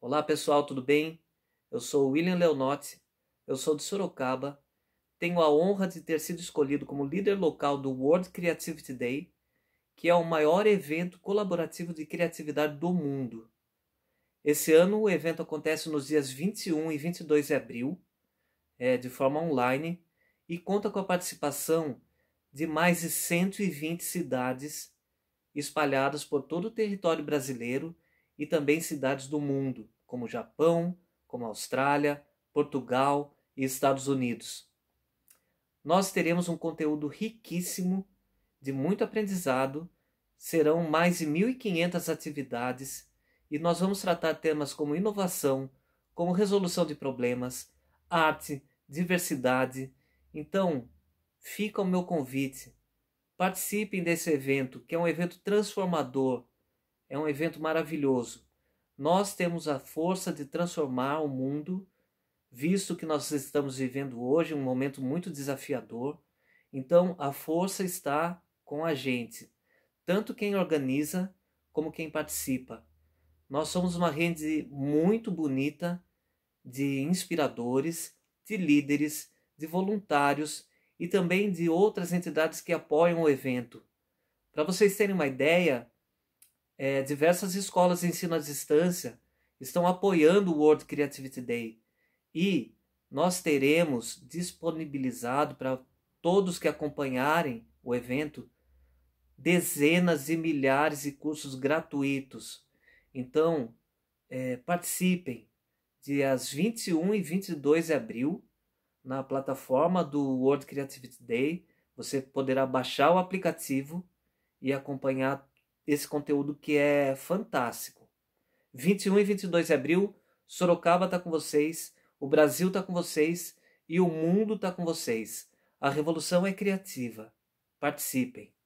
Olá pessoal, tudo bem? Eu sou William Leonotti, eu sou de Sorocaba, tenho a honra de ter sido escolhido como líder local do World Creativity Day, que é o maior evento colaborativo de criatividade do mundo. Esse ano o evento acontece nos dias 21 e 22 de abril, é, de forma online, e conta com a participação de mais de 120 cidades espalhadas por todo o território brasileiro e também cidades do mundo, como Japão, como Austrália, Portugal e Estados Unidos. Nós teremos um conteúdo riquíssimo, de muito aprendizado, serão mais de 1.500 atividades e nós vamos tratar temas como inovação, como resolução de problemas, arte, diversidade. Então, fica o meu convite. Participem desse evento, que é um evento transformador, é um evento maravilhoso. Nós temos a força de transformar o mundo, visto que nós estamos vivendo hoje um momento muito desafiador. Então, a força está com a gente, tanto quem organiza como quem participa. Nós somos uma rede muito bonita de inspiradores, de líderes, de voluntários e também de outras entidades que apoiam o evento. Para vocês terem uma ideia, é, diversas escolas de ensino à distância estão apoiando o World Creativity Day e nós teremos disponibilizado para todos que acompanharem o evento dezenas e milhares de cursos gratuitos. Então, é, participem dias 21 e 22 de abril na plataforma do World Creativity Day. Você poderá baixar o aplicativo e acompanhar esse conteúdo que é fantástico. 21 e 22 de abril, Sorocaba está com vocês, o Brasil está com vocês e o mundo está com vocês. A revolução é criativa. Participem.